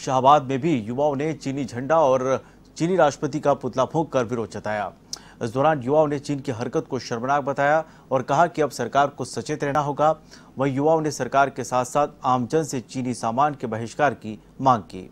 शाहबाद में भी युवाओं ने चीनी झंडा और चीनी राष्ट्रपति का पुतला फूंक कर विरोध जताया इस दौरान युवाओं ने चीन की हरकत को शर्मनाक बताया और कहा कि अब सरकार को सचेत रहना होगा वहीं युवाओं ने सरकार के साथ साथ आमजन से चीनी सामान के बहिष्कार की मांग की